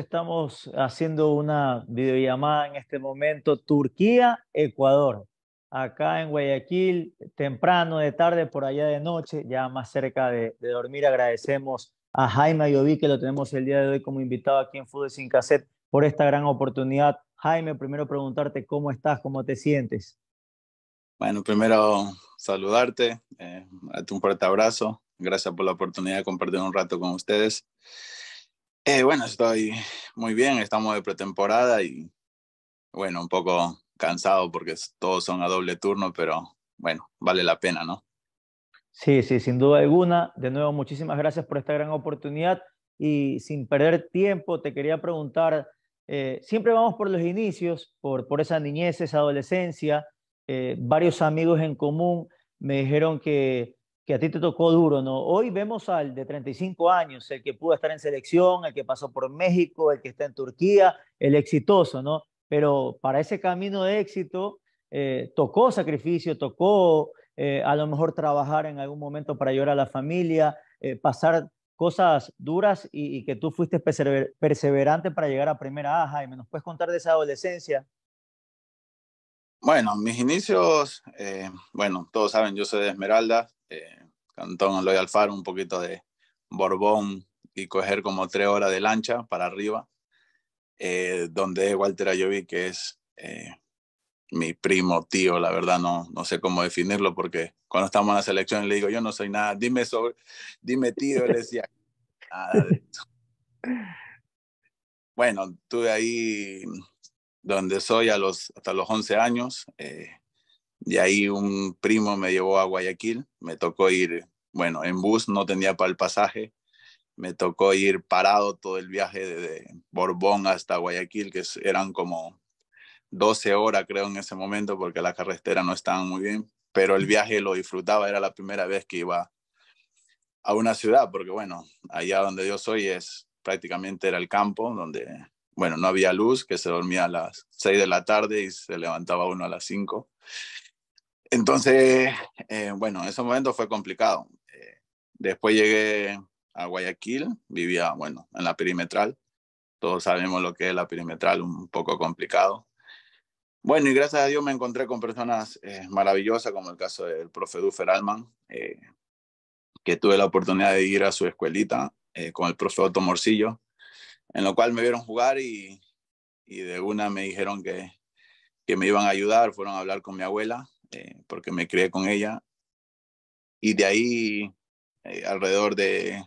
estamos haciendo una videollamada en este momento, Turquía-Ecuador. Acá en Guayaquil, temprano de tarde, por allá de noche, ya más cerca de, dormir, agradecemos a Jaime Ayoví, que lo tenemos el día de hoy como invitado aquí en Fútbol Sin Cassette, por esta gran oportunidad. Jaime, primero preguntarte cómo estás, cómo te sientes. Bueno, primero saludarte, eh, un fuerte abrazo. Gracias por la oportunidad de compartir un rato con ustedes. Eh, bueno, estoy muy bien, estamos de pretemporada y bueno, un poco cansado porque todos son a doble turno, pero bueno, vale la pena, ¿no? Sí, sí, sin duda alguna. De nuevo, muchísimas gracias por esta gran oportunidad y sin perder tiempo, te quería preguntar, eh, siempre vamos por los inicios, por, por esa niñez, esa adolescencia, eh, varios amigos en común me dijeron que que a ti te tocó duro, ¿no? Hoy vemos al de 35 años, el que pudo estar en selección, el que pasó por México, el que está en Turquía, el exitoso, ¿no? Pero para ese camino de éxito eh, tocó sacrificio, tocó eh, a lo mejor trabajar en algún momento para ayudar a la familia, eh, pasar cosas duras y, que tú fuiste perseverante para llegar a primera aja. Y me nos puedes contar de esa adolescencia. Bueno, mis inicios, eh, bueno, todos saben, yo soy de Esmeralda, eh, Cantón Aloy Alfaro, un poquito de Borbón y coger como tres horas de lancha para arriba, eh, donde Walter Ayovi, que es eh, mi primo, tío, la verdad no, no sé cómo definirlo, porque cuando estamos en la selección le digo, yo no soy nada, dime, sobre, dime tío, le decía, nada de Bueno, tuve ahí donde soy a los, hasta los 11 años. Eh, de ahí un primo me llevó a Guayaquil, me tocó ir, bueno, en bus no tenía para el pasaje, me tocó ir parado todo el viaje de Borbón hasta Guayaquil, que eran como 12 horas creo en ese momento porque la carretera no estaba muy bien, pero el viaje lo disfrutaba, era la primera vez que iba a una ciudad, porque bueno, allá donde yo soy es prácticamente era el campo, donde bueno, no había luz, que se dormía a las 6 de la tarde y se levantaba uno a las 5. Entonces, eh, bueno, en ese momento fue complicado. Eh, después llegué a Guayaquil, vivía, bueno, en la perimetral. Todos sabemos lo que es la perimetral, un poco complicado. Bueno, y gracias a Dios me encontré con personas eh, maravillosas, como el caso del profe Dufer Alman, que tuve la oportunidad de ir a su escuelita con el profe Otto Morcillo, en lo cual me vieron jugar y, y de una me dijeron que, que, me iban a ayudar, fueron a hablar con mi abuela, eh, porque me crié con ella. Y de ahí, eh, alrededor de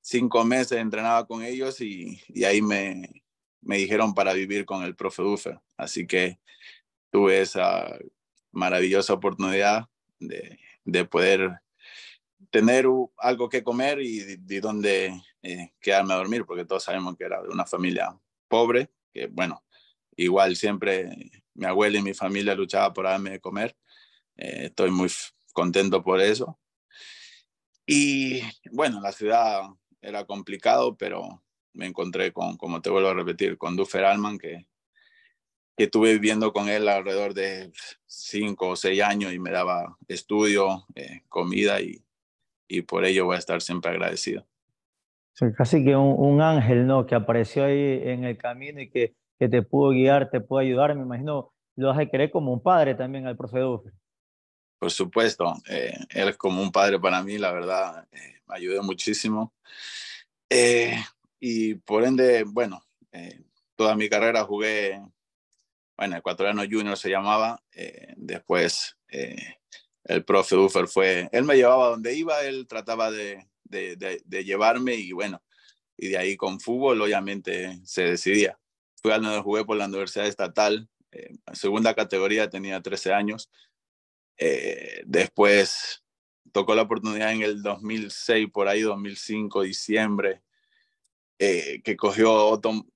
cinco meses, entrenaba con ellos y, y ahí me, me, dijeron para vivir con el profe Así que tuve esa maravillosa oportunidad de, de poder tener algo que comer y, de donde eh, quedarme a dormir, porque todos sabemos que era de una familia pobre, que bueno, igual siempre mi abuela y mi familia luchaba por darme de comer. Eh, estoy muy contento por eso. Y bueno, la ciudad era complicado, pero me encontré con, como te vuelvo a repetir, con Dufer Alman, que, que estuve viviendo con él alrededor de cinco o seis años y me daba estudio, eh, comida y, y por ello voy a estar siempre agradecido casi que un, ángel, ¿no? Que apareció ahí en el camino y que, que te pudo guiar, te pudo ayudar. Me imagino, lo vas a querer como un padre también al profe Por supuesto, eh, él es como un padre para mí, la verdad, eh, me ayudó muchísimo. Eh, y por ende, bueno, toda mi carrera jugué, bueno, ecuatoriano junior se llamaba, después el profe Duffer fue, él me llevaba donde iba, él trataba de, de, llevarme y bueno, y de ahí con fútbol obviamente se decidía. Fui al donde jugué por la Universidad Estatal, eh, segunda categoría, tenía 13 años. Eh, después tocó la oportunidad en el 2006, por ahí 2005, diciembre, eh, que cogió otón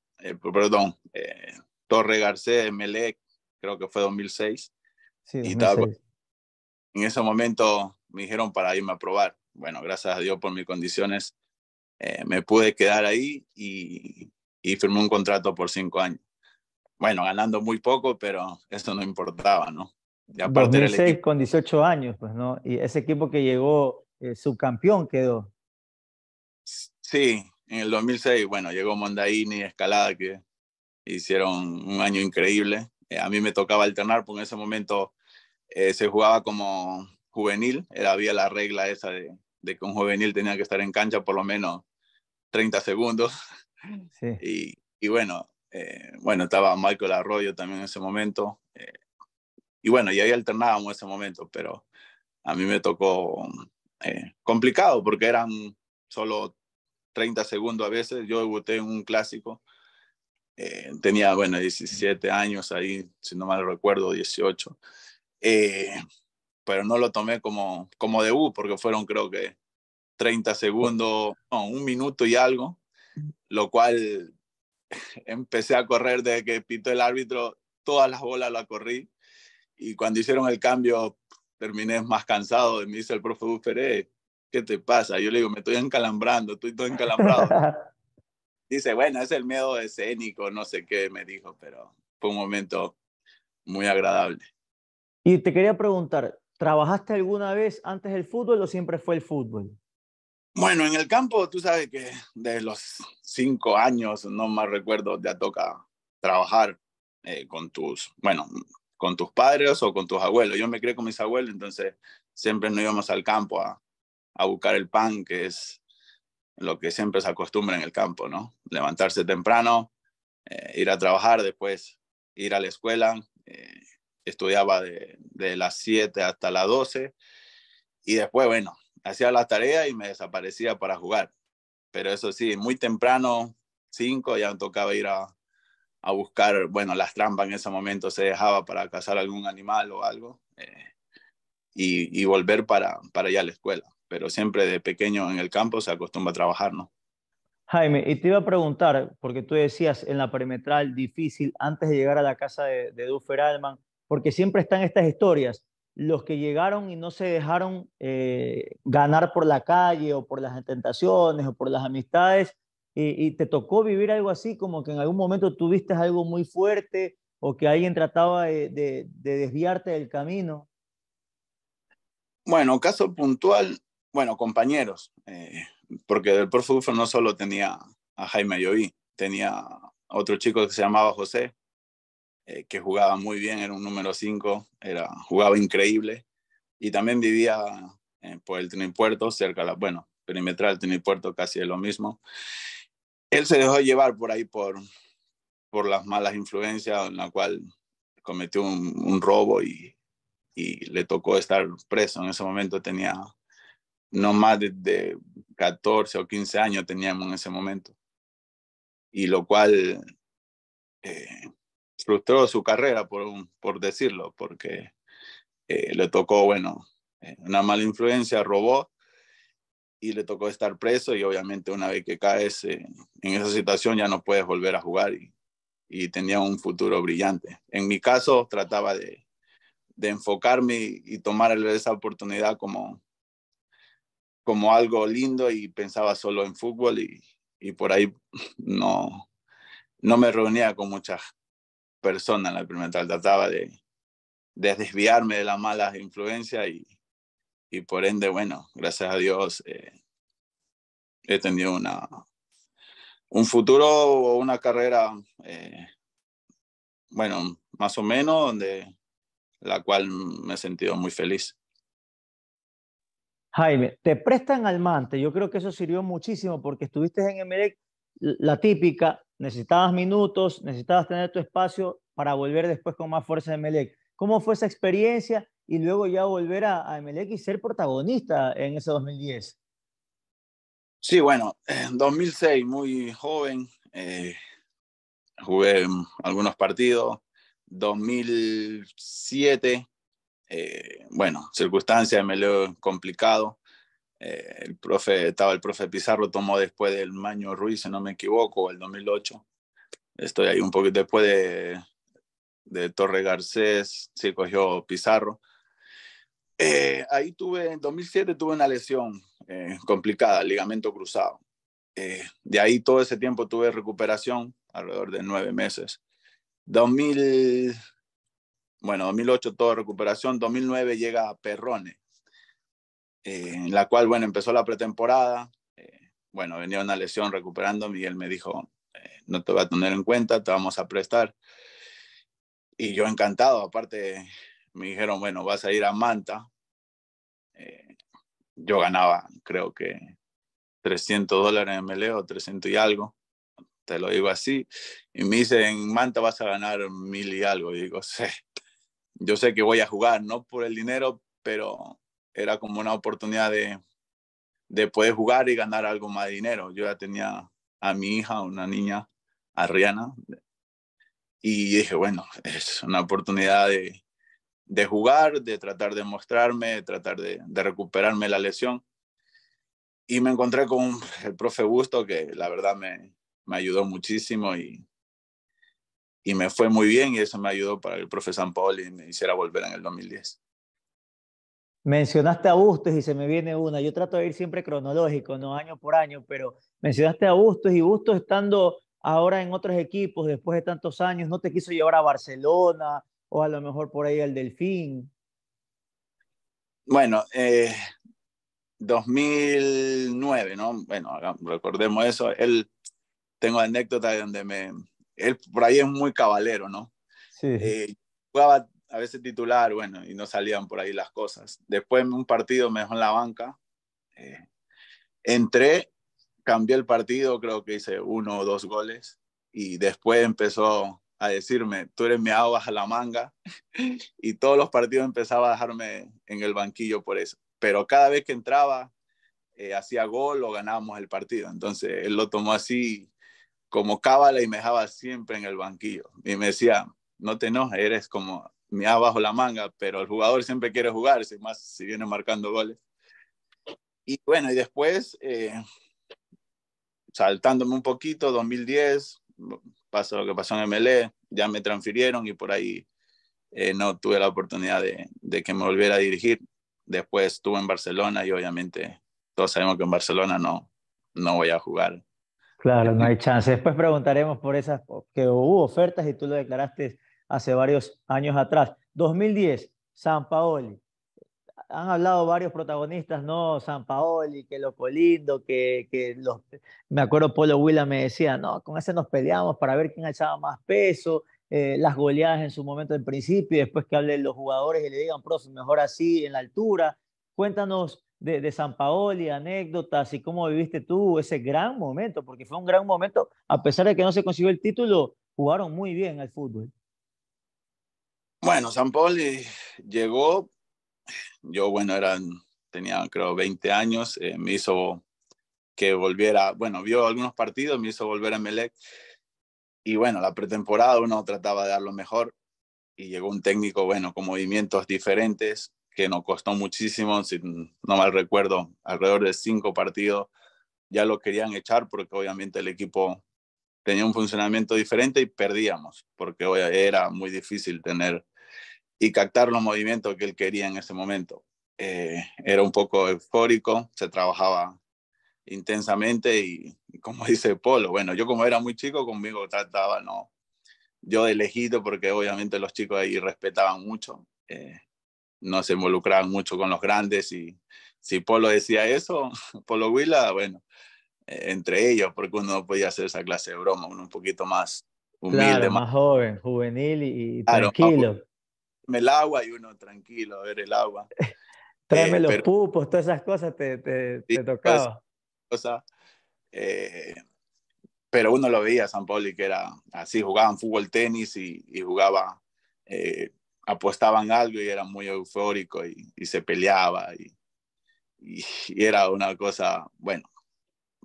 perdón, Torre Garcés, Melec, creo que fue 2006. Y en ese momento me dijeron para irme a probar bueno, gracias a Dios por mis condiciones, eh, me pude quedar ahí y, y firmé un contrato por cinco años. Bueno, ganando muy poco, pero eso no importaba, ¿no? Y aparte 2006 con 18 años, pues, ¿no? Y ese equipo que llegó eh, subcampeón quedó. Sí, en el 2006, bueno, llegó Mondaini, Escalada, que hicieron un año increíble. Eh, a mí me tocaba alternar, porque en ese momento se jugaba como juvenil, era, había la regla esa de, de que un juvenil tenía que estar en cancha por lo menos 30 segundos. Y, bueno, eh, bueno, estaba Michael Arroyo también en ese momento. Eh, y bueno, y ahí alternábamos ese momento, pero a mí me tocó eh, complicado porque eran solo 30 segundos a veces. Yo debuté en un clásico. tenía, bueno, 17 años ahí, si no mal recuerdo, 18 pero no lo tomé como, como debut uh", porque fueron creo que 30 segundos, no, un minuto y algo, lo cual empecé a correr desde que pito el árbitro, todas las bolas las corrí y cuando hicieron el cambio terminé más cansado, me dice el profe Buffer, eh, ¿qué te pasa? Yo le digo, me estoy encalambrando, estoy todo encalambrado. dice, bueno, es el miedo escénico, no sé qué, me dijo, pero fue un momento muy agradable. Y te quería preguntar, ¿Trabajaste alguna vez antes del fútbol o siempre fue el fútbol? Bueno, en el campo, tú sabes que desde los cinco años, no más recuerdo, ya toca trabajar eh, con tus, bueno, con tus padres o con tus abuelos. Yo me crié con mis abuelos, entonces siempre nos íbamos al campo a, buscar el pan, que es lo que siempre se acostumbra en el campo, ¿no? Levantarse temprano, eh, ir a trabajar, después ir a la escuela, eh, estudiaba de, de las 7 hasta las 12 y después, bueno, hacía las tareas y me desaparecía para jugar. Pero eso sí, muy temprano, 5, ya me tocaba ir a, a buscar, bueno, las trampas en ese momento se dejaba para cazar algún animal o algo eh, y, y, volver para, para allá a la escuela. Pero siempre de pequeño en el campo se acostumbra a trabajar, ¿no? Jaime, y te iba a preguntar, porque tú decías en la perimetral difícil, antes de llegar a la casa de, de Dufer Alman, porque siempre están estas historias, los que llegaron y no se dejaron eh, ganar por la calle o por las tentaciones o por las amistades, y, te tocó vivir algo así, como que en algún momento tuviste algo muy fuerte o que alguien trataba de, desviarte del camino. Bueno, caso puntual, bueno, compañeros, eh, porque del Ufo no solo tenía a Jaime Lloví, tenía otro chico que se llamaba José, eh, que jugaba muy bien, era un número 5, era, jugaba increíble. Y también vivía eh, por el Trinipuerto, cerca, la, bueno, perimetral del Trinipuerto casi es lo mismo. Él se dejó llevar por ahí por, por las malas influencias, en la cual cometió un, robo y, y, le tocó estar preso. En ese momento tenía no más de, 14 o 15 años teníamos en ese momento. Y lo cual eh, frustró su carrera, por, por decirlo, porque eh, le tocó, bueno, eh, una mala influencia, robó y le tocó estar preso y obviamente una vez que caes eh, en esa situación ya no puedes volver a jugar y, tenía un futuro brillante. En mi caso trataba de, enfocarme y, y, tomar esa oportunidad como, como algo lindo y pensaba solo en fútbol y, por ahí no, no me reunía con muchas persona en la experimental, trataba de, de desviarme de las malas influencias y, por ende, bueno, gracias a Dios eh, he tenido una, un futuro o una carrera, eh, bueno, más o menos, donde la cual me he sentido muy feliz. Jaime, te prestan al Mante. Yo creo que eso sirvió muchísimo porque estuviste en Emelec, la típica, necesitabas minutos, necesitabas tener tu espacio para volver después con más fuerza de Melec. ¿Cómo fue esa experiencia y luego ya volver a, Emelec y ser protagonista en ese 2010? Sí, bueno, en 2006, muy joven, eh, jugué algunos partidos. 2007, eh, bueno, circunstancias me lo complicado. Eh, el profe, estaba el profe Pizarro, tomó después del Maño Ruiz, si no me equivoco, el 2008. Estoy ahí un poquito después de, de Torre Garcés, sí, cogió Pizarro. Eh, ahí tuve, en 2007 tuve una lesión eh, complicada, ligamento cruzado. de ahí todo ese tiempo tuve recuperación, alrededor de nueve meses. 2000, bueno, 2008 toda recuperación, 2009 llega a Perrone, eh, en la cual, bueno, empezó la pretemporada, eh, bueno, venía una lesión recuperándome y él me dijo, eh, no te voy a tener en cuenta, te vamos a prestar. Y yo encantado, aparte me dijeron, bueno, vas a ir a Manta. yo ganaba, creo que 300 dólares en Meleo, 300 y algo, te lo digo así. Y me dice, en Manta vas a ganar mil y algo. Y digo, sé, yo sé que voy a jugar, no por el dinero, pero era como una oportunidad de, de poder jugar y ganar algo más de dinero. Yo ya tenía a mi hija, una niña, a Rihanna, y dije, bueno, es una oportunidad de, jugar, de tratar de mostrarme, de tratar de, recuperarme la lesión. Y me encontré con el profe Gusto, que la verdad me, me ayudó muchísimo y, y me fue muy bien y eso me ayudó para que el profe San y me hiciera volver en el 2010. Mencionaste a Bustos y se me viene una. Yo trato de ir siempre cronológico, no año por año, pero mencionaste a Bustos y Bustos estando ahora en otros equipos después de tantos años, no te quiso llevar a Barcelona o a lo mejor por ahí al Delfín. Bueno, 2009, eh, ¿no? Bueno, recordemos eso. Él, tengo anécdota donde me, él por ahí es muy cabalero, ¿no? Sí. Eh, jugaba a veces titular, bueno, y no salían por ahí las cosas. Después en un partido me dejó en la banca. Eh, entré, cambié el partido, creo que hice uno o dos goles. Y después empezó a decirme, tú eres mi agua a la manga. y todos los partidos empezaba a dejarme en el banquillo por eso. Pero cada vez que entraba, eh, hacía gol o ganábamos el partido. Entonces él lo tomó así como cábala y me dejaba siempre en el banquillo. Y me decía, no te enojes, eres como me da bajo la manga, pero el jugador siempre quiere jugar, sin más si viene marcando goles. Y bueno, y después, eh, saltándome un poquito, 2010, pasó lo que pasó en MLE, ya me transfirieron y por ahí eh, no tuve la oportunidad de, de, que me volviera a dirigir. Después estuve en Barcelona y obviamente todos sabemos que en Barcelona no, no voy a jugar. Claro, no hay chance. Después preguntaremos por esas, que hubo ofertas y tú lo declaraste hace varios años atrás. 2010, San Paoli. Han hablado varios protagonistas, ¿no? San Paoli, que loco lindo, que, que los... Me acuerdo Polo Willa me decía, no, con ese nos peleamos para ver quién echaba más peso, eh, las goleadas en su momento en principio, y después que hablen los jugadores y le digan, profe, mejor así, en la altura. Cuéntanos de, de, San Paoli, anécdotas y cómo viviste tú ese gran momento, porque fue un gran momento, a pesar de que no se consiguió el título, jugaron muy bien al fútbol. Bueno, San Paul llegó, yo bueno, eran, tenía creo 20 años, eh, me hizo que volviera, bueno, vio algunos partidos, me hizo volver a Melec y bueno, la pretemporada uno trataba de dar lo mejor y llegó un técnico, bueno, con movimientos diferentes que nos costó muchísimo, si no mal recuerdo, alrededor de cinco partidos ya lo querían echar porque obviamente el equipo tenía un funcionamiento diferente y perdíamos porque era muy difícil tener y captar los movimientos que él quería en ese momento. Eh, era un poco eufórico, se trabajaba intensamente y, como dice Polo, bueno, yo como era muy chico, conmigo trataba, no, yo de lejito, porque obviamente los chicos ahí respetaban mucho, eh, no se involucraban mucho con los grandes y si Polo decía eso, Polo Huila, bueno, eh, entre ellos, porque uno podía hacer esa clase de broma, un poquito más humilde. más, joven, juvenil y, tranquilo el agua y uno tranquilo a ver el agua. Tráeme eh, los pupos, todas esas cosas te, te, tocaba. Eh, pero uno lo veía San Pauli que era así, jugaban fútbol, tenis y, jugaba, eh, apostaban algo y era muy eufórico y, se peleaba y, y, era una cosa, bueno,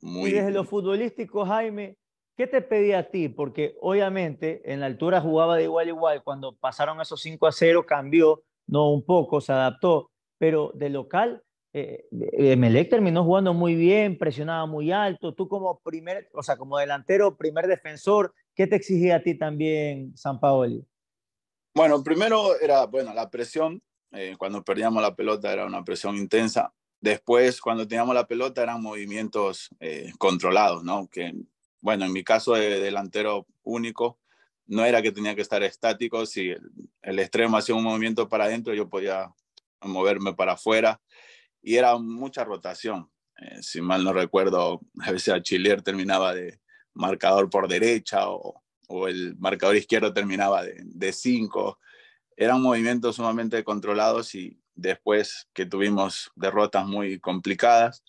muy... Y desde lo futbolístico, Jaime, ¿Qué te pedía a ti? Porque obviamente en la altura jugaba de igual a igual. Cuando pasaron esos 5 a 0, cambió, no un poco, se adaptó. Pero de local, eh, eh Melec terminó jugando muy bien, presionaba muy alto. Tú como primer, o sea, como delantero, primer defensor, ¿qué te exigía a ti también San Paolo? Bueno, primero era, bueno, la presión. Eh, cuando perdíamos la pelota era una presión intensa. Después, cuando teníamos la pelota, eran movimientos eh, controlados, ¿no? Que bueno, en mi caso de delantero único, no era que tenía que estar estático, si el, extremo hacía un movimiento para adentro, yo podía moverme para afuera y era mucha rotación. Eh, si mal no recuerdo, a veces Achiller terminaba de marcador por derecha o, el marcador izquierdo terminaba de, de cinco. Eran movimientos sumamente controlados y después que tuvimos derrotas muy complicadas,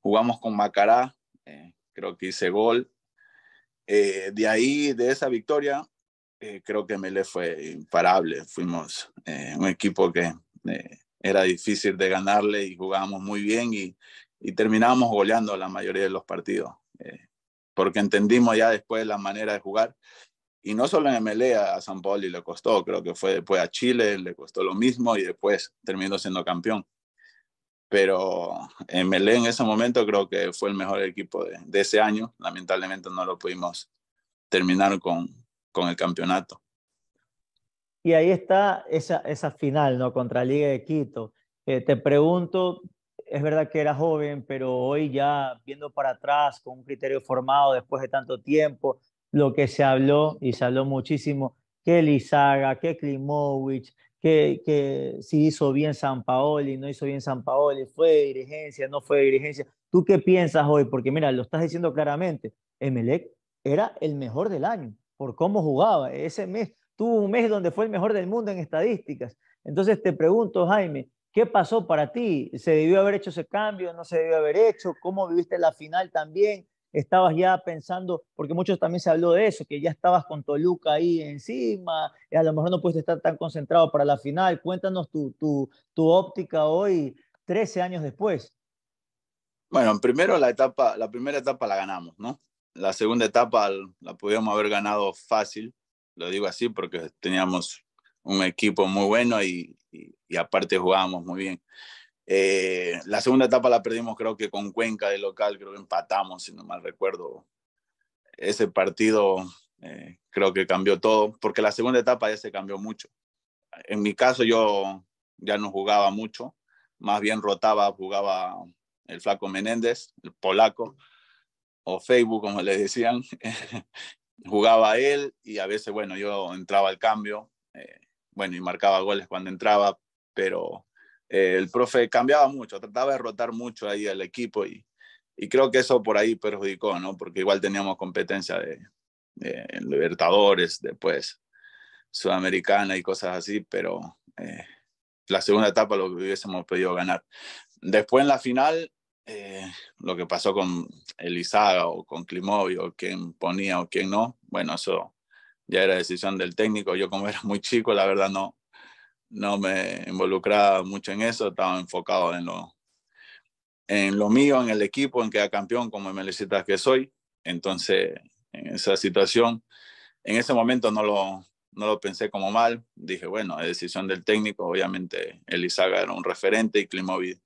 jugamos con Macará, eh, creo que hice gol eh, de ahí, de esa victoria, eh, creo que Melé fue imparable. Fuimos eh, un equipo que era difícil de ganarle y jugábamos muy bien y, y terminábamos goleando la mayoría de los partidos, porque entendimos ya después la manera de jugar. Y no solo en MLE, a, a San y le costó, creo que fue después a Chile, le costó lo mismo y después terminó siendo campeón pero en eh, Melé en ese momento creo que fue el mejor equipo de, ese año. Lamentablemente no lo pudimos terminar con, con el campeonato. Y ahí está esa, esa final, ¿no? Contra Liga de Quito. Eh, te pregunto, es verdad que era joven, pero hoy ya viendo para atrás con un criterio formado después de tanto tiempo, lo que se habló y se habló muchísimo que Lizaga, que Klimowicz, que, que, si hizo bien San Paoli, no hizo bien San Paoli, fue de dirigencia, no fue de dirigencia. ¿Tú qué piensas hoy? Porque mira, lo estás diciendo claramente, Emelec era el mejor del año por cómo jugaba. Ese mes tuvo un mes donde fue el mejor del mundo en estadísticas. Entonces te pregunto, Jaime, ¿qué pasó para ti? ¿Se debió haber hecho ese cambio? ¿No se debió haber hecho? ¿Cómo viviste la final también? estabas ya pensando, porque muchos también se habló de eso, que ya estabas con Toluca ahí encima, eh, a lo mejor no puedes estar tan concentrado para la final. Cuéntanos tu, tu, tu óptica hoy, 13 años después. Bueno, primero la, etapa, la primera etapa la ganamos, ¿no? La segunda etapa la pudimos haber ganado fácil, lo digo así porque teníamos un equipo muy bueno y aparte jugábamos muy bien. Eh, la segunda etapa la perdimos creo que con Cuenca de local, creo que empatamos, si no mal recuerdo. Ese partido eh, creo que cambió todo, porque la segunda etapa ya se cambió mucho. En mi caso yo ya no jugaba mucho, más bien rotaba, jugaba el flaco Menéndez, el polaco, o Facebook como le decían. jugaba él y a veces, bueno, yo entraba al cambio, eh, bueno, y marcaba goles cuando entraba, pero eh, el profe cambiaba mucho, trataba de rotar mucho ahí el equipo y, y creo que eso por ahí perjudicó, ¿no? Porque igual teníamos competencia de, Libertadores, después Sudamericana y cosas así, pero eh, la segunda etapa lo que hubiésemos podido ganar. Después en la final, eh, lo que pasó con Elizaga o con Klimovio, o quién ponía o quién no, bueno, eso ya era decisión del técnico. Yo como era muy chico, la verdad no, no me involucraba mucho en eso, estaba enfocado en lo, en lo mío, en el equipo, en que era campeón como melecitas que soy. Entonces, en esa situación, en ese momento no lo, no lo pensé como mal. Dije, bueno, es decisión del técnico. Obviamente, Elizaga era un referente y Klimovic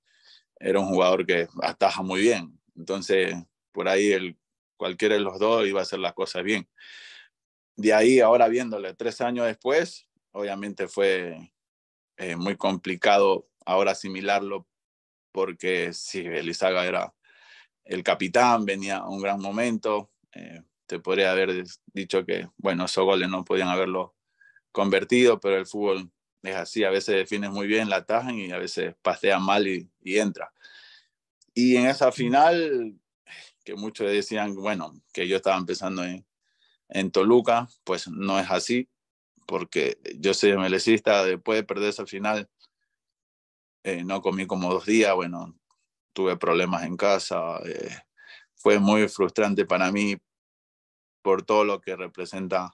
era un jugador que ataja muy bien. Entonces, por ahí el, cualquiera de los dos iba a hacer las cosas bien. De ahí, ahora viéndole tres años después, obviamente fue eh, muy complicado ahora asimilarlo porque si Elizaga era el capitán, venía un gran momento. Eh, te podría haber dicho que, bueno, esos goles no podían haberlo convertido, pero el fútbol es así, a veces defines muy bien, la tajan y a veces pasea mal y, y entra. Y en esa final, que muchos decían, bueno, que yo estaba empezando en, en Toluca, pues no es así porque yo soy melecista, después de perderse al final, eh, no comí como dos días, bueno, tuve problemas en casa, eh, fue muy frustrante para mí por todo lo que representa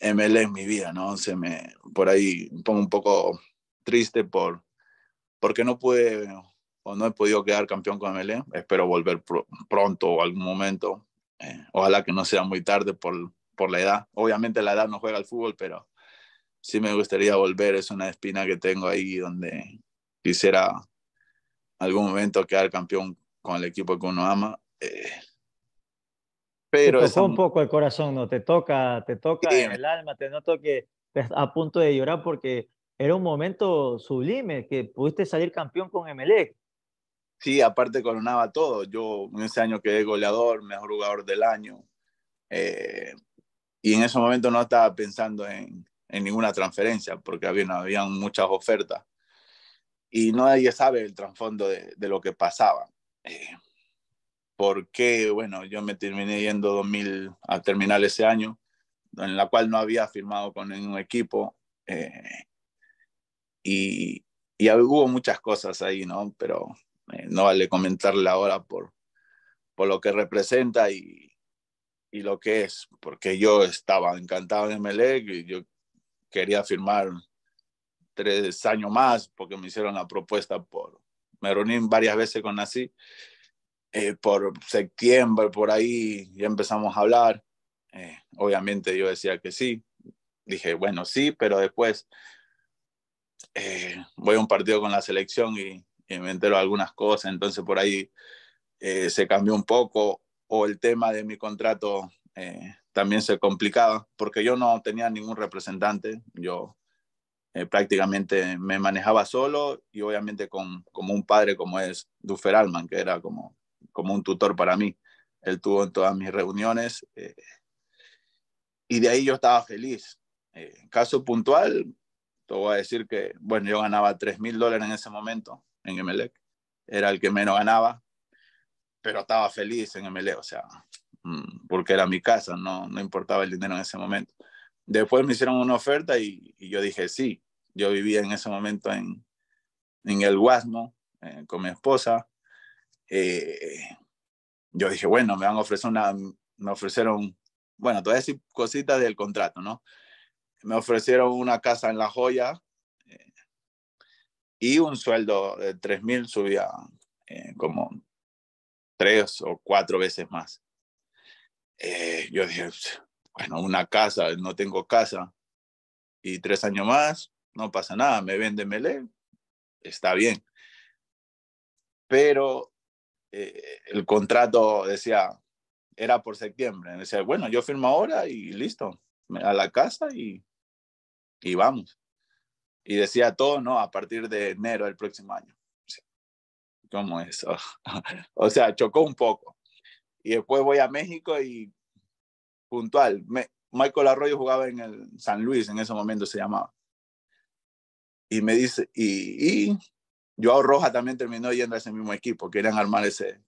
ML en mi vida, ¿no? Se me, por ahí pongo un poco triste por, porque no pude o no he podido quedar campeón con ML, espero volver pronto o algún momento, eh, ojalá que no sea muy tarde por por la edad. Obviamente la edad no juega al fútbol, pero sí me gustaría volver. Es una espina que tengo ahí donde quisiera algún momento quedar campeón con el equipo que uno ama. Eh, pero te un poco el corazón, ¿no? Te toca, te toca el alma, te noto que estás a punto de llorar porque era un momento sublime, que pudiste salir campeón con MLE Sí, aparte coronaba todo. Yo en ese año quedé goleador, mejor jugador del año, eh, y en ese momento no estaba pensando en, en ninguna transferencia porque había, no, habían muchas ofertas. Y nadie sabe el trasfondo de, de, lo que pasaba. Eh, porque, bueno, yo me terminé yendo 2000 a terminar ese año, en la cual no había firmado con ningún equipo. Eh, y, y hubo muchas cosas ahí, ¿no? Pero eh, no vale comentarle ahora por, por lo que representa y, y lo que es, porque yo estaba encantado de MLEG y yo quería firmar tres años más porque me hicieron la propuesta por, me reuní varias veces con Nací, eh, por septiembre, por ahí, ya empezamos a hablar, eh, obviamente yo decía que sí, dije, bueno, sí, pero después eh, voy a un partido con la selección y, y, me entero algunas cosas, entonces por ahí se cambió un poco, o el tema de mi contrato eh, también se complicaba, porque yo no tenía ningún representante, yo eh, prácticamente me manejaba solo y obviamente con, como un padre como es Dufer Alman, que era como, como un tutor para mí. Él tuvo en todas mis reuniones eh, y de ahí yo estaba feliz. En caso puntual, te voy a decir que, bueno, yo ganaba 3 mil dólares en ese momento en Emelec, era el que menos ganaba, pero estaba feliz en MLE, o sea, mm, porque era mi casa, no, no importaba el dinero en ese momento. Después me hicieron una oferta y, yo dije sí. Yo vivía en ese momento en, en el Guasmo eh, con mi esposa. Eh, yo dije, bueno, me van a ofrecer una, me ofrecieron, bueno, todas esas cositas del contrato, ¿no? Me ofrecieron una casa en La Joya eh, y un sueldo de 3.000 mil subía como tres o cuatro veces más. Eh, yo dije, bueno, una casa, no tengo casa, y tres años más, no pasa nada, me vende me está bien. Pero eh, el contrato decía, era por septiembre, decía, bueno, yo firmo ahora y listo, a la casa y, y vamos. Y decía todo, no, a partir de enero del próximo año. ¿cómo eso? o sea, chocó un poco. Y después voy a México y puntual. Michael Arroyo jugaba en el San Luis, en ese momento se llamaba. Y me dice, y, y Joao Roja también terminó yendo a ese mismo equipo, querían armar ese,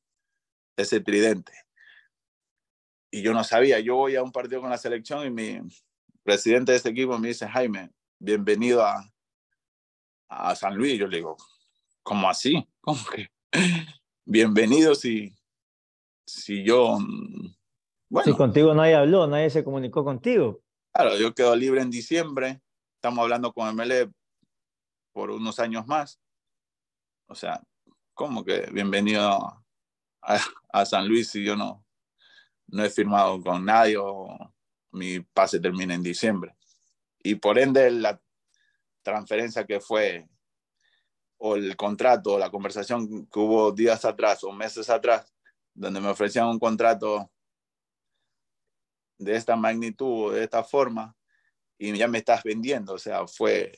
ese tridente. Y yo no sabía, yo voy a un partido con la selección y mi presidente de ese equipo me dice, Jaime, bienvenido a, a San Luis. Yo le digo, ¿cómo así? ¿Cómo que? bienvenido si si yo... Mm, bueno, si contigo nadie habló, nadie se comunicó contigo. Claro, yo quedo libre en diciembre, estamos hablando con MLE por unos años más. O sea, ¿cómo que bienvenido a, San Luis si yo no, no he firmado con nadie mi pase termina en diciembre? Y por ende la transferencia que fue el contrato la conversación que hubo días atrás o meses atrás, donde me ofrecían un contrato de esta magnitud o de esta forma, y ya me estás vendiendo, o sea, fue,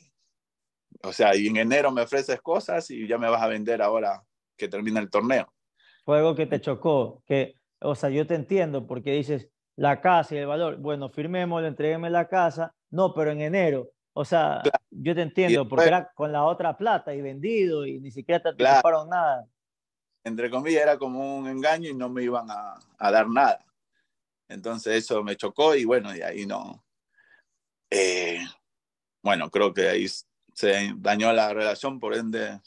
o sea, y en enero me ofreces cosas y ya me vas a vender ahora que termina el torneo. Fue algo que te chocó, que, o sea, yo te entiendo porque dices, la casa y el valor, bueno, firmemos, entreguéme la casa, no, pero en enero, o sea, yo te entiendo, porque era con la otra plata y vendido y ni siquiera te claro. nada. Entre comillas, era como un engaño y no me iban a, dar nada. Entonces eso me chocó y bueno, y ahí no. Eh, bueno, creo que ahí se dañó la relación, por ende,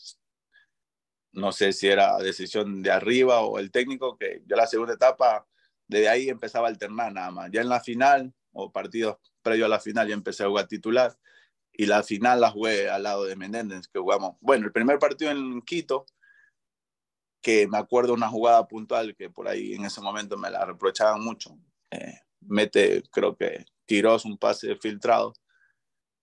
no sé si era decisión de arriba o el técnico, que yo la segunda etapa, desde ahí empezaba a alternar nada más. Ya en la final, o partidos previos a la final, ya empecé a jugar titular y la final la jugué al lado de Menéndez, que jugamos. Bueno, el primer partido en Quito, que me acuerdo una jugada puntual que por ahí en ese momento me la reprochaban mucho. Eh, mete, creo que tiró un pase filtrado.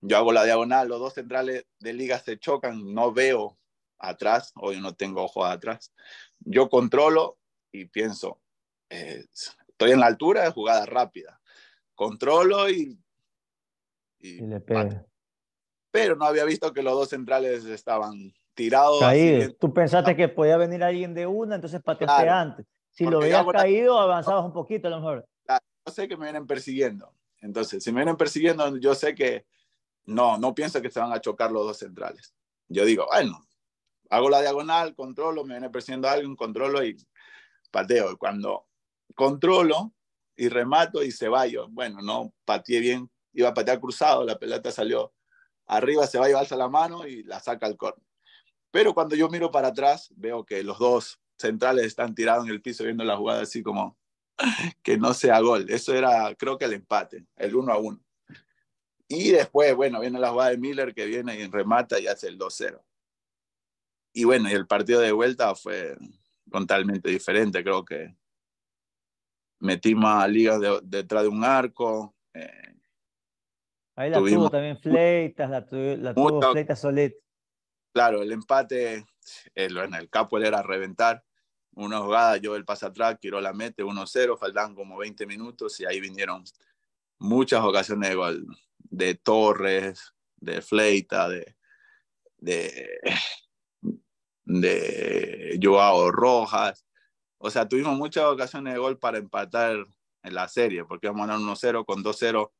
Yo hago la diagonal, los dos centrales de liga se chocan, no veo atrás, hoy no tengo ojos atrás. Yo controlo y pienso, eh, estoy en la altura de jugada rápida. Controlo y. Y, y le pega pero no había visto que los dos centrales estaban tirados. ahí Tú pensaste ah. que podía venir alguien de una, entonces pateaste antes. Si lo veías caído, avanzaba un poquito a lo mejor. sé que me vienen persiguiendo. Entonces, si me vienen persiguiendo, yo sé que no, no pienso que se van a chocar los dos centrales. Yo digo, bueno, hago la diagonal, controlo, me viene persiguiendo alguien, controlo y pateo. cuando controlo y remato y se va yo, bueno, no pateé bien, iba a patear cruzado, la pelota salió arriba se va y alza la mano y la saca al córner. Pero cuando yo miro para atrás, veo que los dos centrales están tirados en el piso viendo la jugada así como que no sea gol. Eso era, creo que el empate, el uno a uno. Y después, bueno, viene la jugada de Miller que viene y remata y hace el 2-0. Y bueno, y el partido de vuelta fue totalmente diferente. Creo que metimos a Liga detrás de un arco. Eh, Ahí la tuvo también Fleitas, la, tuvo, Fleitas Solet. Claro, el empate, el, en el capo era reventar. Una jugada, yo el pase atrás, la mete 1-0, faltan como 20 minutos y ahí vinieron muchas ocasiones de gol. De Torres, de Fleitas, de, Joao Rojas. O sea, tuvimos muchas ocasiones de gol para empatar en la serie, porque vamos a dar 1-0 con 2-0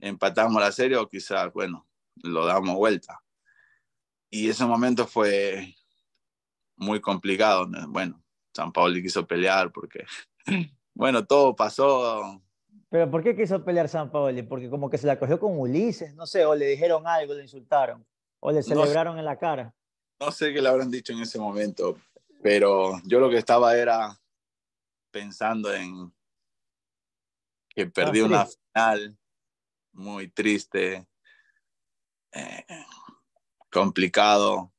empatamos la serie o quizás, bueno, lo damos vuelta. Y ese momento fue muy complicado. Bueno, San Paoli quiso pelear porque, bueno, todo pasó. ¿Pero por qué quiso pelear San Paoli? Porque como que se la cogió con Ulises, no sé, o le dijeron algo, le insultaron, o le celebraron en la cara. No sé qué le habrán dicho en ese momento, pero yo lo que estaba era pensando en que ah, perdí una final muy triste, eh, complicado,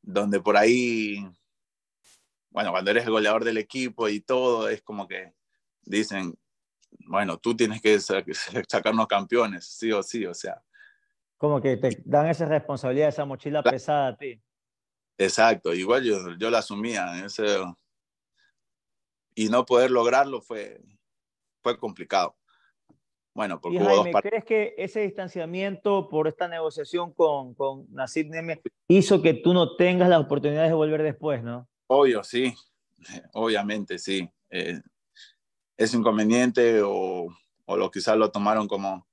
donde por ahí, bueno, cuando eres el goleador del equipo y todo, es como que dicen, bueno, tú tienes que sacarnos campeones, sí o sí, o sea. Como que te dan esa responsabilidad, esa mochila pesada a ti. Exacto, igual yo, yo la asumía. y no poder lograrlo fue, fue complicado. Bueno, porque ¿crees que ese distanciamiento por esta negociación con, con Neme hizo que tú no tengas las oportunidades de volver después, no? Obvio, sí. Obviamente, sí. Ese eh, es inconveniente o, o lo, quizás lo tomaron como,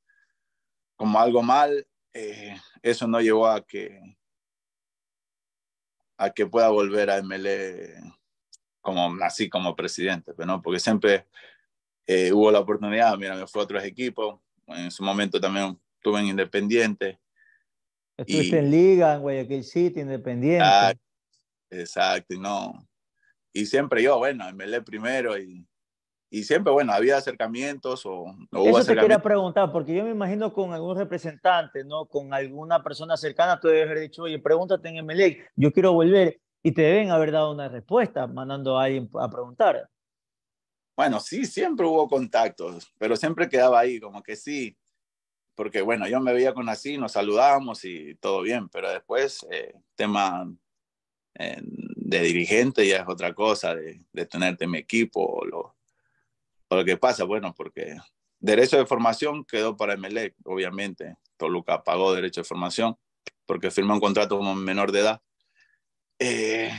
como algo mal. Eh, eso no llevó a que, a que pueda volver a MLE como, así como presidente, pues, ¿no? porque siempre eh, hubo la oportunidad, mira, me fue a otros equipos, en su momento también estuve en Independiente. Estuviste en Liga, en Guayaquil City, Independiente. Ah, exacto, no. Y siempre yo, bueno, en MLE primero y, y siempre, bueno, había acercamientos o, Eso te quería preguntar, porque yo me imagino con algún representante, ¿no? Con alguna persona cercana, tú debes haber dicho, oye, pregúntate en MLE, yo quiero volver, y te deben haber dado una respuesta mandando a alguien a preguntar. Bueno, sí, siempre hubo contactos, pero siempre quedaba ahí, como que sí, porque bueno, yo me veía con así, nos saludábamos y todo bien, pero después, eh, tema eh, de dirigente ya es otra cosa, de, tenerte en mi equipo o lo, lo, que pasa, bueno, porque derecho de formación quedó para Emelec, obviamente, Toluca pagó derecho de formación porque firmó un contrato como menor de edad. Eh,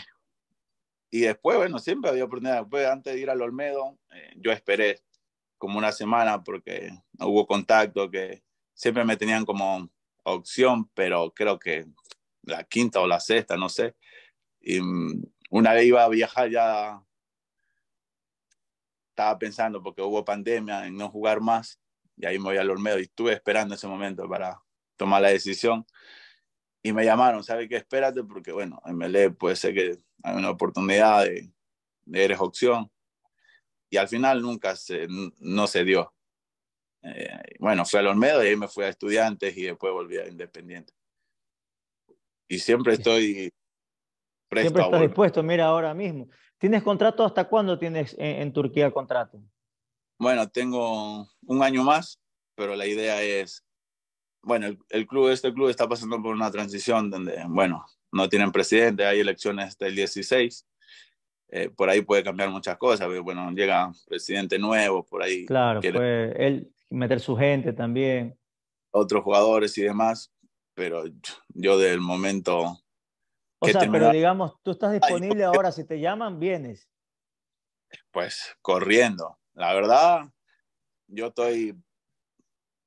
y después, bueno, siempre había oportunidad. Después, antes de ir al Olmedo, eh, yo esperé como una semana porque hubo contacto que siempre me tenían como opción, pero creo que la quinta o la sexta, no sé. Y mm, una vez iba a viajar ya, estaba pensando porque hubo pandemia en no jugar más y ahí me voy al Olmedo y estuve esperando ese momento para tomar la decisión y me llamaron, ¿sabe qué? Espérate porque bueno, MLE puede ser que hay una oportunidad, de, eres opción. Y al final nunca se, no se dio. Eh, bueno, fui a los y me fui a estudiantes y después volví a Independiente. Y siempre estoy presto Siempre estás dispuesto, mira ahora mismo. ¿Tienes contrato hasta cuándo tienes en, Turquía contrato? Bueno, tengo un año más, pero la idea es bueno, el, club, este club está pasando por una transición donde, bueno, no tienen presidente, hay elecciones hasta el 16. por ahí puede cambiar muchas cosas, bueno, llega presidente nuevo, por ahí. Claro, quiere... él meter su gente también. Otros jugadores y demás, pero yo del momento... O sea, pero digamos, tú estás disponible ahora, si te llaman, vienes. Pues corriendo. La verdad, yo estoy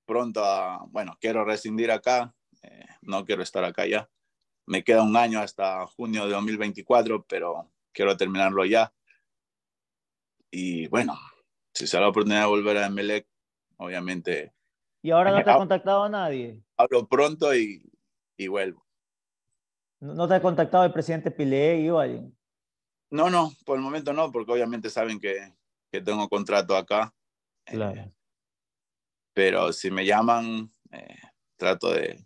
pronto a, bueno, quiero rescindir acá, eh, no quiero estar acá ya me queda un año hasta junio de 2024, pero quiero terminarlo ya. Y bueno, si se da la oportunidad de volver a Emelec, obviamente. ¿Y ahora no te ha ah, contactado nadie? Hablo pronto y, y vuelvo. ¿No te ha contactado el presidente Pile o alguien? No, no, por el momento no, porque obviamente saben que, que tengo contrato acá. Claro. pero si me llaman, eh, trato de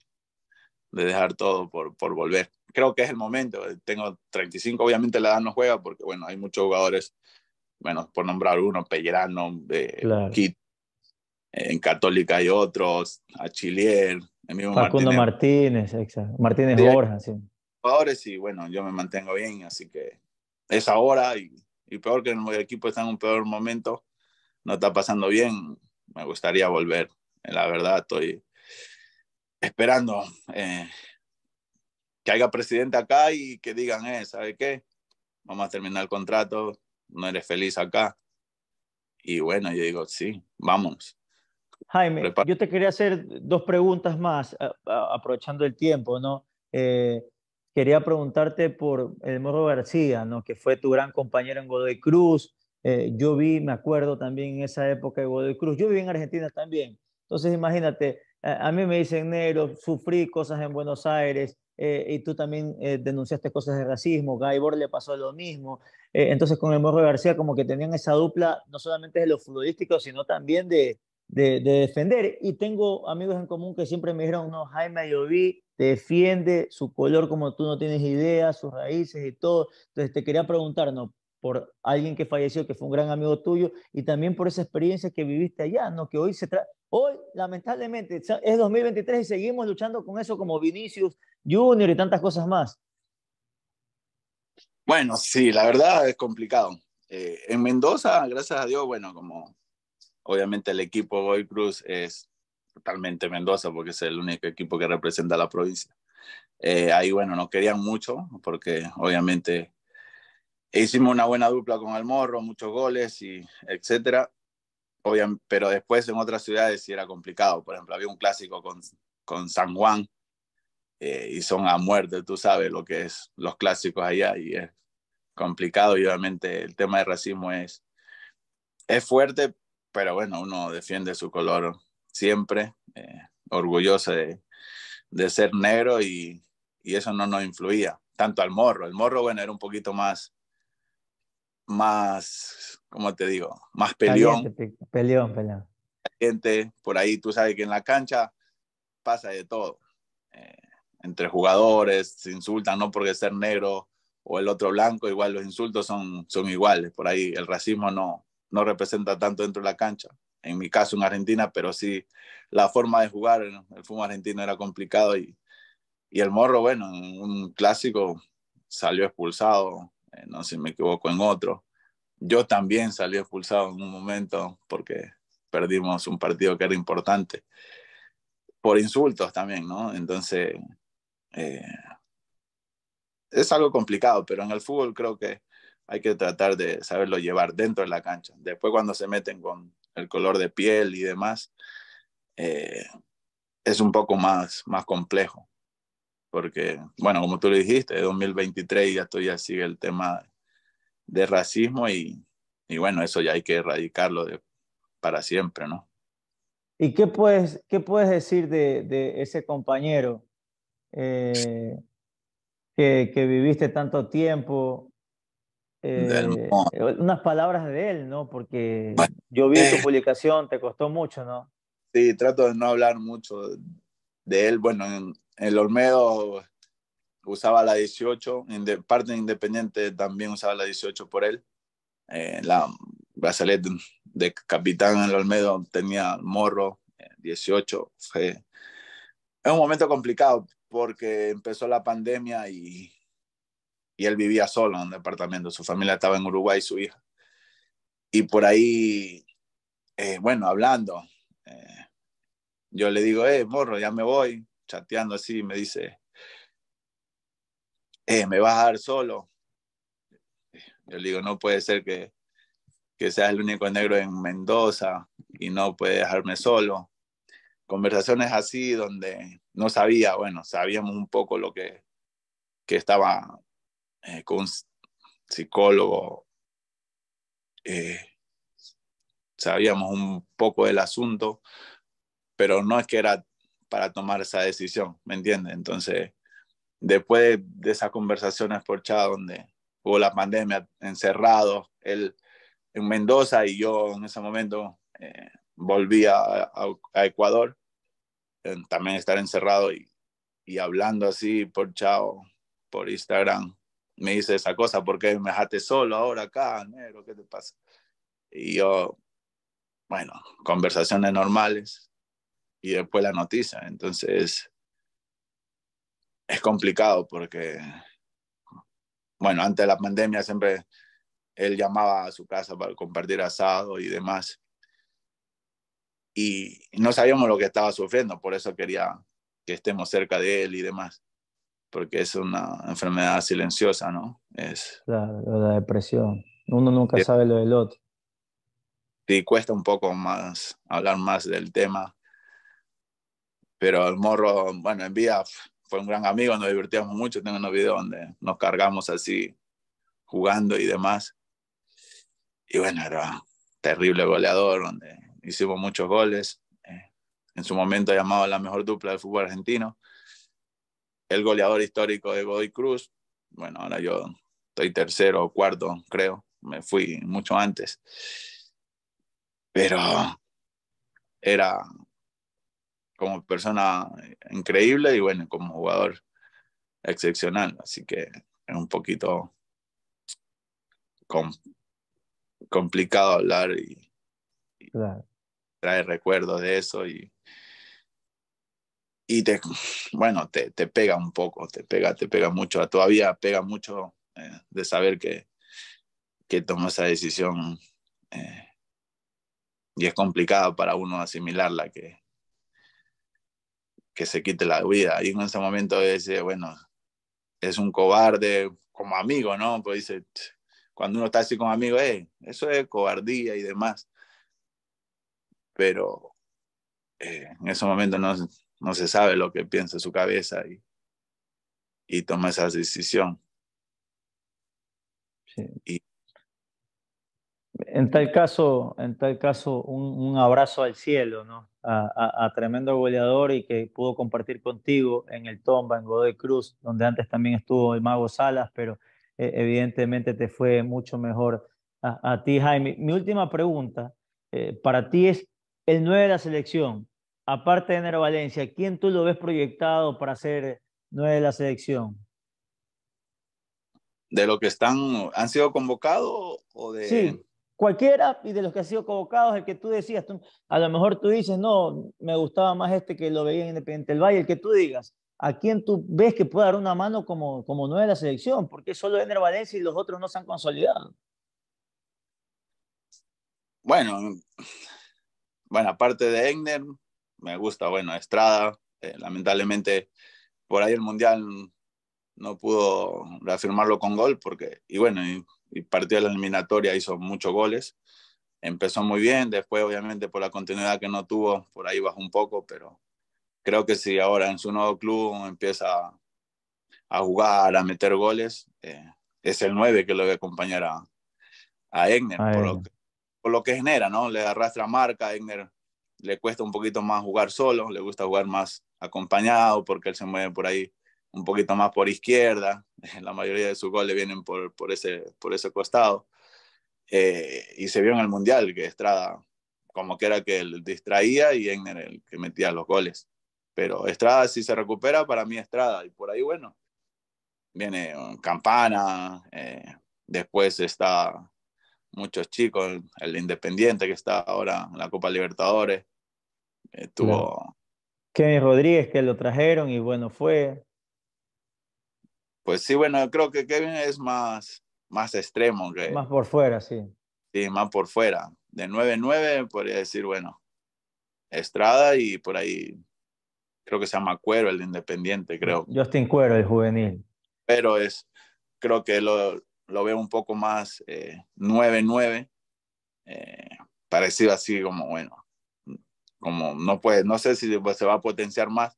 de dejar todo por, por volver. Creo que es el momento. Tengo 35, obviamente la edad no juega porque, bueno, hay muchos jugadores, bueno, por nombrar uno, Pellerano, eh, Kit, en Católica hay otros, Achilier, el mismo Facundo Martínez, exacto. Martínez Borja, sí. Jugadores y, bueno, yo me mantengo bien, así que es ahora y, y peor que el equipo está en un peor momento, no está pasando bien, me gustaría volver. La verdad, estoy esperando eh, que haya presidente acá y que digan, eh, ¿sabe qué? Vamos a terminar el contrato, no eres feliz acá. Y bueno, yo digo, sí, vamos. Jaime, yo te quería hacer dos preguntas más, aprovechando el tiempo, ¿no? Eh, quería preguntarte por el Morro García, ¿no? Que fue tu gran compañero en Godoy Cruz. Eh, yo vi, me acuerdo también en esa época de Godoy Cruz. Yo viví en Argentina también. Entonces, imagínate, a mí me dicen negro, sufrí cosas en Buenos Aires eh, y tú también eh, denunciaste cosas de racismo, Gaibor le pasó lo mismo. Eh, entonces con el Morro García como que tenían esa dupla no solamente de lo futbolístico, sino también de, de, defender. Y tengo amigos en común que siempre me dijeron, no, Jaime, yo defiende su color como tú no tienes idea, sus raíces y todo. Entonces te quería preguntar, ¿no? por alguien que falleció, que fue un gran amigo tuyo, y también por esa experiencia que viviste allá, ¿no? Que hoy se Hoy, lamentablemente, es 2023 y seguimos luchando con eso como Vinicius Junior y tantas cosas más. Bueno, sí, la verdad es complicado. Eh, en Mendoza, gracias a Dios, bueno, como obviamente el equipo Boy Cruz es totalmente Mendoza porque es el único equipo que representa a la provincia. Eh, ahí, bueno, nos querían mucho porque obviamente e hicimos una buena dupla con el Morro, muchos goles y etcétera. pero después en otras ciudades sí era complicado. Por ejemplo, había un clásico con, con San Juan eh, y son a muerte, tú sabes lo que es los clásicos allá y es complicado y obviamente el tema de racismo es, es fuerte, pero bueno, uno defiende su color siempre, eh, orgulloso de, ser negro y, y, eso no nos influía, tanto al morro. El morro, bueno, era un poquito más más, ¿cómo te digo? Más peleón. peleón, peleón. Gente por ahí tú sabes que en la cancha pasa de todo. Eh, entre jugadores se insultan, no porque ser negro o el otro blanco, igual los insultos son, son iguales. Por ahí el racismo no, no representa tanto dentro de la cancha. En mi caso en Argentina, pero sí la forma de jugar, el fútbol argentino era complicado y, y el morro, bueno, en un clásico salió expulsado eh, no sé si me equivoco en otro. Yo también salí expulsado en un momento porque perdimos un partido que era importante por insultos también, ¿no? Entonces, eh, es algo complicado, pero en el fútbol creo que hay que tratar de saberlo llevar dentro de la cancha. Después cuando se meten con el color de piel y demás, eh, es un poco más, más complejo porque, bueno, como tú lo dijiste, 2023 ya todavía sigue el tema de racismo y, y bueno, eso ya hay que erradicarlo para siempre, ¿no? ¿Y qué puedes, qué puedes decir de, ese compañero eh, que, viviste tanto tiempo? Eh, unas palabras de él, ¿no? Porque yo vi su eh. publicación, te costó mucho, ¿no? Sí, trato de no hablar mucho de él. Bueno, en, el Olmedo usaba la 18, en parte independiente también usaba la 18 por él. Eh, la brazalete de capitán en el Olmedo tenía morro, 18. Eh, fue, es un momento complicado porque empezó la pandemia y, y él vivía solo en un departamento. Su familia estaba en Uruguay, su hija. Y por ahí, eh, bueno, hablando, yo le digo, eh, morro, ya me voy chateando así, me dice, eh, me vas a dar solo. Yo le digo, no puede ser que, que seas el único negro en Mendoza y no puedes dejarme solo. Conversaciones así donde no sabía, bueno, sabíamos un poco lo que, que estaba eh, con un psicólogo, eh, sabíamos un poco del asunto, pero no es que era para tomar esa decisión, ¿me entiendes? Entonces, después de, esas conversaciones por chat donde hubo la pandemia, encerrado él en Mendoza y yo en ese momento volvía eh, volví a, Ecuador, también estar encerrado y, y, hablando así por chao, por Instagram, me dice esa cosa, ¿por qué me dejaste solo ahora acá, negro? ¿Qué te pasa? Y yo, bueno, conversaciones normales, y después la noticia. Entonces, es complicado porque, bueno, antes de la pandemia siempre él llamaba a su casa para compartir asado y demás. Y no sabíamos lo que estaba sufriendo, por eso quería que estemos cerca de él y demás, porque es una enfermedad silenciosa, ¿no? Es... La, depresión. Uno nunca sabe lo del otro. Sí, cuesta un poco más hablar más del tema pero el morro, bueno, en vía fue un gran amigo, nos divertíamos mucho, tengo unos videos donde nos cargamos así jugando y demás. Y bueno, era terrible goleador, donde hicimos muchos goles. Eh, en su momento llamado la mejor dupla del fútbol argentino. El goleador histórico de Godoy Cruz. Bueno, ahora yo estoy tercero o cuarto, creo. Me fui mucho antes. Pero era como persona eh, increíble y bueno, como jugador excepcional. Así que es un poquito complicado hablar y, trae recuerdos de eso y, y te, bueno, te, te, pega un poco, te pega, te pega mucho, todavía pega mucho eh, de saber que, que tomó esa decisión eh, y es complicado para uno asimilarla, que, que se quite la vida. Y en ese momento dice, bueno, es un cobarde como amigo, ¿no? Pues dice, cuando uno está así como amigo eh eso es cobardía y demás. Pero eh, en ese momento no, no se sabe lo que piensa su cabeza y, y toma esa decisión. Sí. en tal caso, en tal caso, un, un abrazo al cielo, ¿no? a, tremendo goleador y que pudo compartir contigo en el Tomba, en Godoy Cruz, donde antes también estuvo el Mago Salas, pero eh, evidentemente te fue mucho mejor a, ti, Jaime. Mi última pregunta eh, para ti es el 9 de la selección, aparte de Nero Valencia, ¿quién tú lo ves proyectado para ser 9 de la selección? ¿De lo que están, han sido convocados o de...? Cualquiera y de los que ha sido convocados, el que tú decías, a lo mejor tú dices, no, me gustaba más este que lo veía en Independiente del Valle, el que tú digas, ¿a quién tú ves que puede dar una mano como, como no la selección? Porque solo Ender Valencia y los otros no se han consolidado. Bueno, bueno, aparte de Egner, me gusta, bueno, Estrada, eh, lamentablemente por ahí el Mundial no pudo reafirmarlo con gol, porque, y bueno, y y partió de la eliminatoria, hizo muchos goles. Empezó muy bien, después obviamente por la continuidad que no tuvo, por ahí bajó un poco, pero creo que si ahora en su nuevo club empieza a jugar, a meter goles, eh, es el 9 que lo va a acompañar a, Egner, por, lo que, genera, ¿no? Le arrastra marca, a Egner le cuesta un poquito más jugar solo, le gusta jugar más acompañado porque él se mueve por ahí un poquito más por izquierda, la mayoría de sus goles vienen por, por, ese, por ese costado. Eh, y se vio en el Mundial que Estrada, como que era que distraía y en el que metía los goles. Pero Estrada, sí se recupera, para mí Estrada. Y por ahí, bueno, viene um, Campana, eh, después está muchos chicos, el, Independiente que está ahora en la Copa Libertadores. Eh, tuvo... Kenny Rodríguez que lo trajeron y bueno, fue. Pues sí, bueno, creo que Kevin es más, más extremo. Que, más por fuera, sí. Sí, más por fuera. De 9-9 podría decir, bueno, Estrada y por ahí, creo que se llama Cuero, el independiente, creo. Justin Cuero, el juvenil. Pero es, creo que lo, lo veo un poco más 9-9, eh, eh, parecido así como, bueno, como no puede, no sé si se va a potenciar más,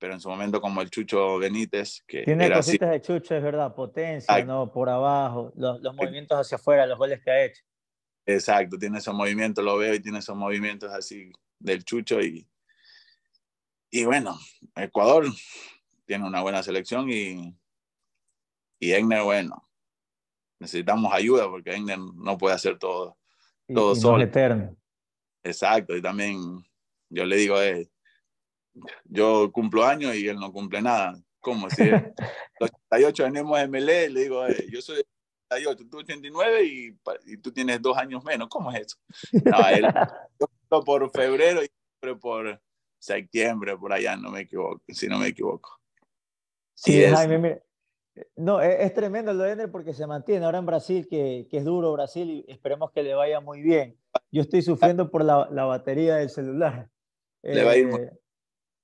pero en su momento como el Chucho Benítez, que... Tiene cositas de Chucho, es verdad, potencia, ¿no? Por abajo, los, los movimientos hacia afuera, los goles que ha hecho. Exacto, tiene esos movimientos, lo veo y tiene esos movimientos así del Chucho y, y bueno, Ecuador tiene una buena selección y, y Egner, bueno, necesitamos ayuda porque Egner no puede hacer todo, todo solo. eterno. Exacto, y también yo le digo, eh, yo cumplo años y él no cumple nada. ¿Cómo? Si el 88 a MLE, le digo, yo soy 88, tú 89 y, y, tú tienes dos años menos. ¿Cómo es eso? No, él por febrero y por septiembre, por allá, no me equivoco, si no me equivoco. Sí, es. No, e, es, tremendo lo de Ender porque se mantiene ahora en Brasil, que, es duro Brasil, y esperemos que le vaya muy bien. Yo estoy sufriendo por la, batería del celular. Le va a ir muy bien. Eh,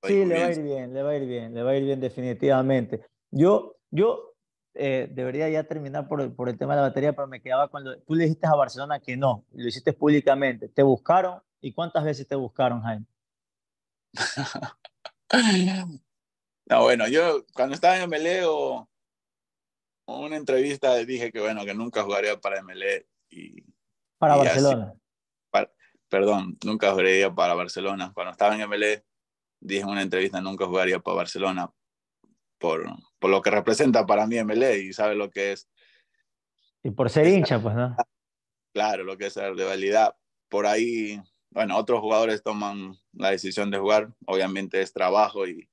Sí, le va a ir bien, le va a ir bien, le va a ir bien definitivamente. Yo, yo eh, debería ya terminar por, por, el tema de la batería, pero me quedaba cuando tú le dijiste a Barcelona que no, lo hiciste públicamente. ¿Te buscaron? ¿Y cuántas veces te buscaron, Jaime? no, bueno, yo cuando estaba en en una entrevista dije que bueno, que nunca jugaría para MLE y... Para Barcelona. perdón, nunca jugaría para Barcelona. Cuando estaba en MLE dije en una entrevista, nunca jugaría para Barcelona por, por lo que representa para mí MLE y sabe lo que es. Y por ser hincha, pues, ¿no? Claro, lo que es la rivalidad. Por ahí, bueno, otros jugadores toman la decisión de jugar, obviamente es trabajo y,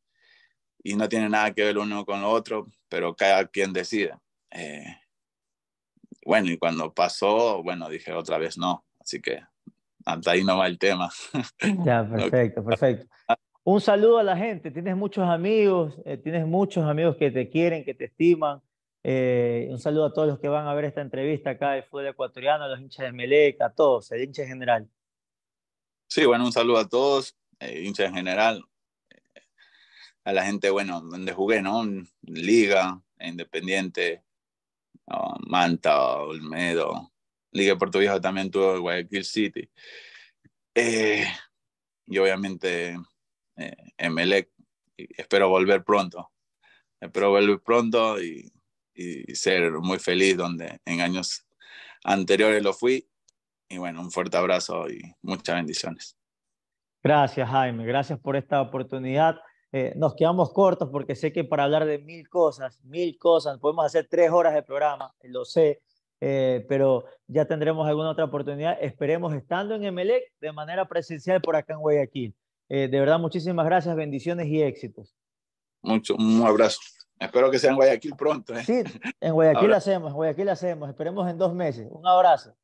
no tiene nada que ver uno con lo otro, pero cada quien decide. Eh, bueno, y cuando pasó, bueno, dije otra vez no, así que hasta ahí no va el tema. Ya, perfecto, perfecto. Un saludo a la gente, tienes muchos amigos, eh, tienes muchos amigos que te quieren, que te estiman. Eh, un saludo a todos los que van a ver esta entrevista acá del fútbol ecuatoriano, a los hinchas de Meleca, a todos, el hincha general. Sí, bueno, un saludo a todos, eh, hincha en general, a la gente, bueno, donde jugué, ¿no? Liga, e Independiente, Manta, Olmedo, Liga Portuguesa también tuvo Guayaquil City. y obviamente eh, Emelec. espero volver pronto. Espero volver pronto y, ser muy feliz donde en años anteriores lo fui. Y bueno, un fuerte abrazo y muchas bendiciones. Gracias, Jaime. Gracias por esta oportunidad. Eh, nos quedamos cortos porque sé que para hablar de mil cosas, mil cosas, podemos hacer tres horas de programa, lo sé. Eh, pero ya tendremos alguna otra oportunidad. Esperemos estando en Emelec de manera presencial por acá en Guayaquil. Eh, de verdad, muchísimas gracias, bendiciones y éxitos. Mucho, un abrazo. Espero que sea en Guayaquil pronto. ¿eh? Sí, en Guayaquil hacemos, en Guayaquil hacemos. Esperemos en dos meses. Un abrazo.